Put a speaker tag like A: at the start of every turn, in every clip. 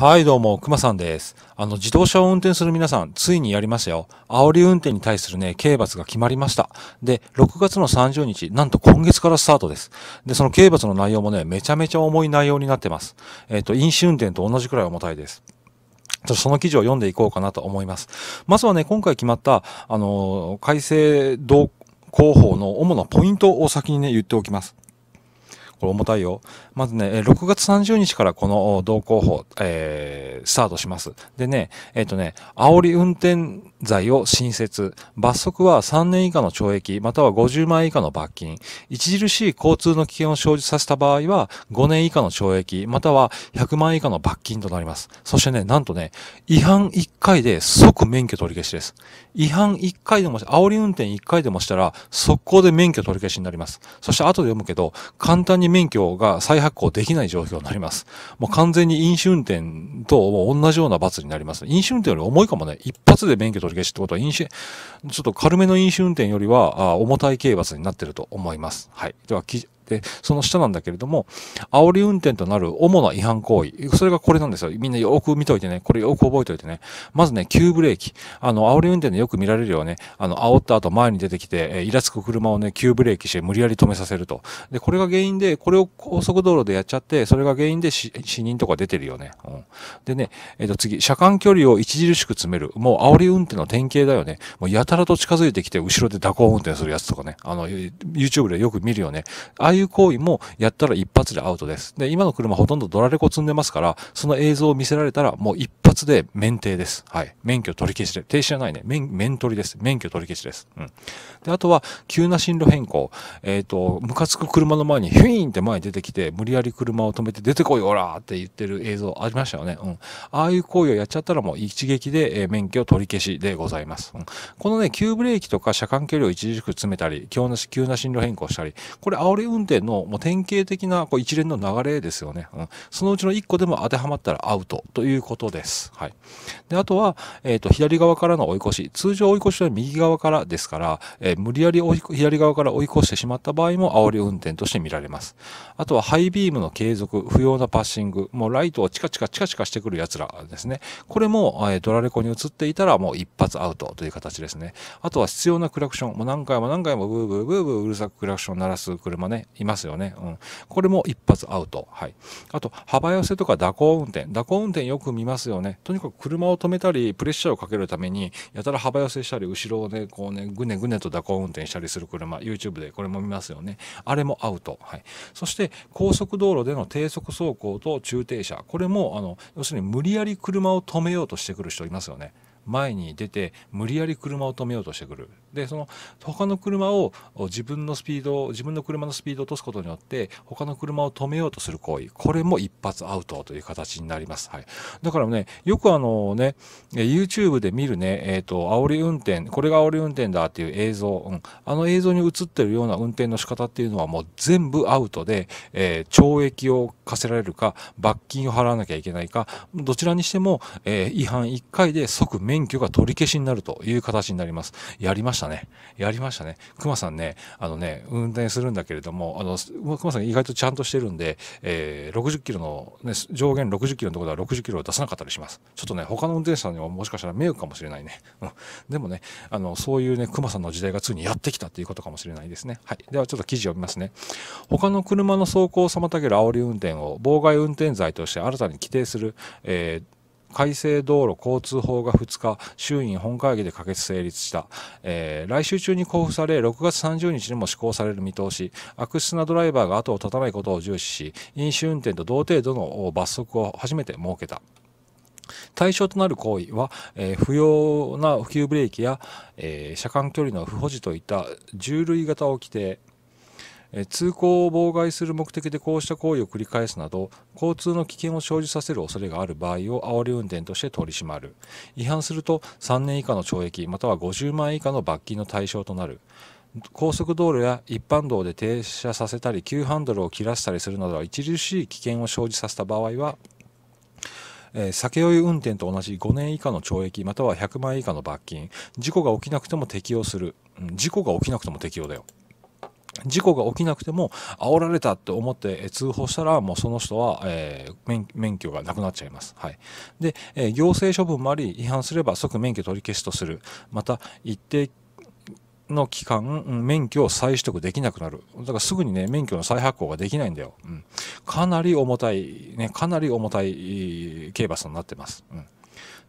A: はいどうも、くまさんです。あの、自動車を運転する皆さん、ついにやりましたよ。煽り運転に対するね、刑罰が決まりました。で、6月の30日、なんと今月からスタートです。で、その刑罰の内容もね、めちゃめちゃ重い内容になってます。えっ、ー、と、飲酒運転と同じくらい重たいです。その記事を読んでいこうかなと思います。まずはね、今回決まった、あの、改正同広報の主なポイントを先にね、言っておきます。これ重たいよ。まずね、6月30日からこの同行法、えー、スタートします。でね、えっ、ー、とね、煽り運転罪を新設。罰則は3年以下の懲役、または50万円以下の罰金。著しい交通の危険を生じさせた場合は、5年以下の懲役、または100万円以下の罰金となります。そしてね、なんとね、違反1回で即免許取り消しです。違反1回でも、煽り運転1回でもしたら、速攻で免許取り消しになります。そして後で読むけど、簡単に免許が再発行できない状況になります。もう完全に飲酒運転と同じような罰になります。飲酒運転より重いかもね、一発で免許取り取り消しってことは飲酒、ちょっと軽めの飲酒運転よりは、あ重たい刑罰になってると思います。はい。では、で、その下なんだけれども、煽り運転となる主な違反行為。それがこれなんですよ。みんなよく見といてね。これよく覚えておいてね。まずね、急ブレーキ。あの、煽り運転でよく見られるよね。あの、煽った後前に出てきて、えイラつく車をね、急ブレーキして無理やり止めさせると。で、これが原因で、これを高速道路でやっちゃって、それが原因で死人とか出てるよね。うん、でね、えっ、ー、と次、車間距離を著しく詰める。もう煽り運転の典型だよね。もうやたらと近づいてきて、後ろで蛇行運転するやつとかね。あの、YouTube でよく見るよね。ああいいう行為もやったら一発でアウトです。で、今の車ほとんどドラレコ積んでますから、その映像を見せられたらもう一発で免停です。はい。免許取り消しで。停止じゃないね。免、免取りです。免許取り消しです。うん。で、あとは、急な進路変更。えっ、ー、と、ムカつく車の前に、ヒュイーンって前に出てきて、無理やり車を止めて、出てこい、おらーって言ってる映像ありましたよね。うん。ああいう行為をやっちゃったらもう一撃で、え免許取り消しでございます。うん。このね、急ブレーキとか車間距離を一時く詰めたり、急な、急な進路変更したり、これ、煽り運転のもう典型的なこう一連の流れですよね。うん。そのうちの1個でも当てはまったらアウトということです。。はい。で、あとは、えっ、ー、と、左側からの追い越し。通常追い越しは右側からですから、えー、無理やり左側から追い越してしまった場合も煽り運転として見られます。あとは、ハイビームの継続、不要なパッシング、もうライトをチカチカチカチカしてくる奴らですね。これも、えー、ドラレコに移っていたらもう一発アウトという形ですね。あとは必要なクラクション。もう何回も何回もブーブーブーブーうるさくクラクション鳴らす車ね、いますよね。うん。これも一発アウト。はい。あと、幅寄せとか蛇行運転。蛇行運転よく見ますよね。ねとにかく車を止めたりプレッシャーをかけるためにやたら幅寄せしたり後ろをねこうねぐねぐねと蛇行運転したりする車 YouTube でこれも見ますよねあれもアウト、はい、そして高速道路での低速走行と駐停車これもあの要するに無理やり車を止めようとしてくる人いますよね。前に出て無理やり車を止めようとしてくるでその他の車を自分のスピード自分の車のスピードを落とすことによって他の車を止めようとする行為これも一発アウトという形になります、はい、だからねよくあのね YouTube で見るねえっ、ー、と煽り運転これが煽り運転だっていう映像、うん、あの映像に映ってるような運転の仕方っていうのはもう全部アウトで、えー、懲役を課せられるか罰金を払わなきゃいけないかどちらにしても、えー、違反1回で即免許が取り消しになるという形になりますやりましたしたね。やりましたね。熊さんね、あのね、運転するんだけれども、あの、熊さん意外とちゃんとしてるんで、えー、60キロの、ね、上限60キロのところでは60キロを出さなかったりします。ちょっとね、他の運転手さんにはもしかしたら迷惑かもしれないね。うん。でもね、あの、そういうね、熊さんの時代がついにやってきたっていうことかもしれないですね。はい。ではちょっと記事を見ますね。他の車の走行を妨げる煽り運転を妨害運転罪として新たに規定する、えー改正道路交通法が2日衆院本会議で可決成立した、えー、来週中に交付され6月30日にも施行される見通し悪質なドライバーが後を絶たないことを重視し飲酒運転と同程度の罰則を初めて設けた対象となる行為は、えー、不要な普及ブレーキや、えー、車間距離の不保持といった10類型を規定通行を妨害する目的でこうした行為を繰り返すなど交通の危険を生じさせる恐れがある場合を煽り運転として取り締まる違反すると3年以下の懲役または50万円以下の罰金の対象となる高速道路や一般道で停車させたり急ハンドルを切らしたりするなど著しい危険を生じさせた場合はえ酒酔い運転と同じ5年以下の懲役または100万円以下の罰金事故が起きなくても適用する、うん、事故が起きなくても適用だよ事故が起きなくても煽られたって思って通報したらもうその人は、えー、免許がなくなっちゃいます。はい、で、えー、行政処分もあり違反すれば即免許取り消しとするまた一定の期間、免許を再取得できなくなる。だからすぐにね、免許の再発行ができないんだよ。うん、かなり重たい、ね、かなり重たい刑罰になってます。うん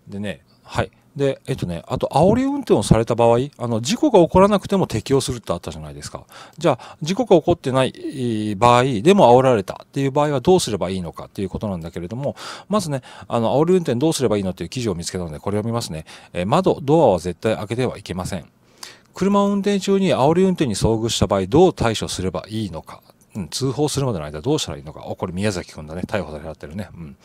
A: でね、はい。で、えっとね、あと、煽り運転をされた場合、あの、事故が起こらなくても適用するってあったじゃないですか。じゃあ、事故が起こってない場合でも煽られたっていう場合はどうすればいいのかっていうことなんだけれども、まずね、あの、煽り運転どうすればいいのっていう記事を見つけたので、これを見ますね。え窓、ドアは絶対開けてはいけません。車を運転中に煽り運転に遭遇した場合、どう対処すればいいのか。うん、通報するまでの間どうしたらいいのか。お、これ宮崎くんだね。逮捕されてるね。うん。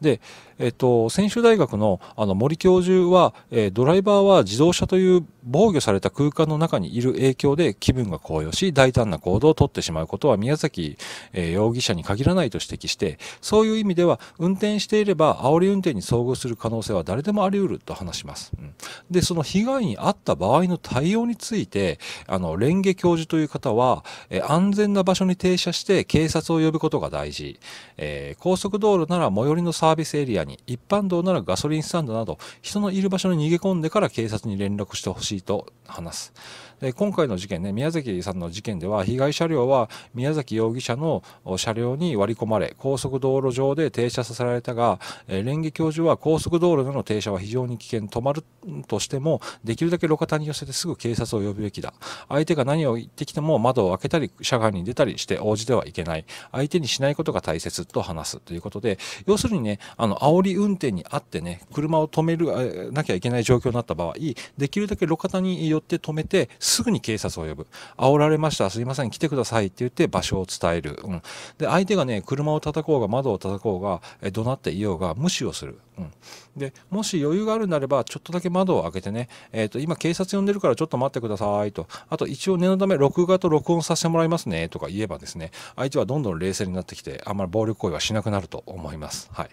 A: で、えっと、専修大学のあの森教授は、えドライバーは自動車という防御された空間の中にいる影響で気分が高揚し、大胆な行動をとってしまうことは宮崎、え容疑者に限らないと指摘して、そういう意味では、運転していれば煽り運転に遭遇する可能性は誰でもあり得ると話します。うん、で、その被害に遭った場合の対応について、あの、レンゲ教授という方は、え安全な場所に停車して警察を呼ぶことが大事。えー、高速道路なら最寄りのササービスエリアに、一般道ならガソリンスタンドなど、人のいる場所に逃げ込んでから警察に連絡してほしいと話す。で今回の事件ね、宮崎さんの事件では、被害車両は宮崎容疑者の車両に割り込まれ、高速道路上で停車させられたが、え蓮華教授は高速道路での停車は非常に危険、止まるとしても、できるだけ路肩に寄せてすぐ警察を呼ぶべきだ。相手が何を言ってきても窓を開けたり、車外に出たりして応じてはいけない。相手にしないことが大切と話すということで、要するにね、あの、煽り運転にあってね、車を止める、なきゃいけない状況になった場合、できるだけ路肩に寄って止めて、すぐに警察を呼ぶ。煽られました、すいません、来てくださいって言って場所を伝える。うん。で、相手がね、車を叩こうが、窓を叩こうが、え怒鳴っていようが、無視をする。うん。で、もし余裕があるんであれば、ちょっとだけ窓を開けてね、えっ、ー、と、今警察呼んでるからちょっと待ってくださいと、あと一応念のため録画と録音させてもらいますねとか言えばですね、相手はどんどん冷静になってきて、あんまり暴力行為はしなくなると思います。はい。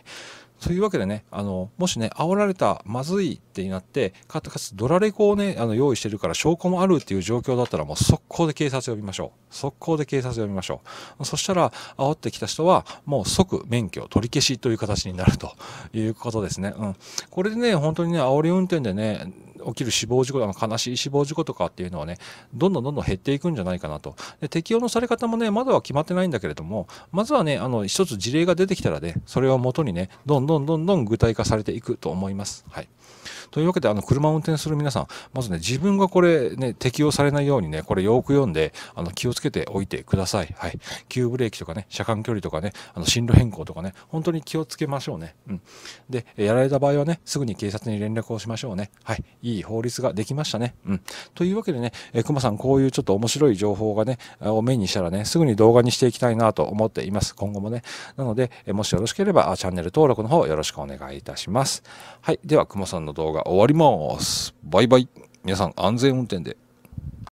A: というわけでね、あの、もしね、煽られた、まずいってなって、かつドラレコをね、あの、用意してるから証拠もあるっていう状況だったら、もう速攻で警察呼びましょう。速攻で警察呼びましょう。そしたら、煽ってきた人は、もう即免許取り消しという形になるということですね。うん。これでね、本当にね、煽り運転でね、起きる死亡事故、との悲しい死亡事故とかっていうのはね、どんどんどんどん減っていくんじゃないかなと。で適用のされ方もね、まだは決まってないんだけれども、まずはね、あの、一つ事例が出てきたらね、それをもとにね、どんどんどんどん具体化されていくと思います。はい。というわけで、あの、車を運転する皆さん、まずね、自分がこれ、ね、適用されないようにね、これよく読んで、あの、気をつけておいてください。はい。急ブレーキとかね、車間距離とかね、あの、進路変更とかね、本当に気をつけましょうね。うん。で、やられた場合はね、すぐに警察に連絡をしましょうね。はい。いい法律ができましたね。うん。というわけでね、えー、熊さん、こういうちょっと面白い情報がね、を目にしたらね、すぐに動画にしていきたいなと思っています。今後もね。なので、えもしよろしければ、チャンネル登録の方よろしくお願いいたします。はい。では、熊さんの動画終わります。バイバイ。皆さん安全運転で。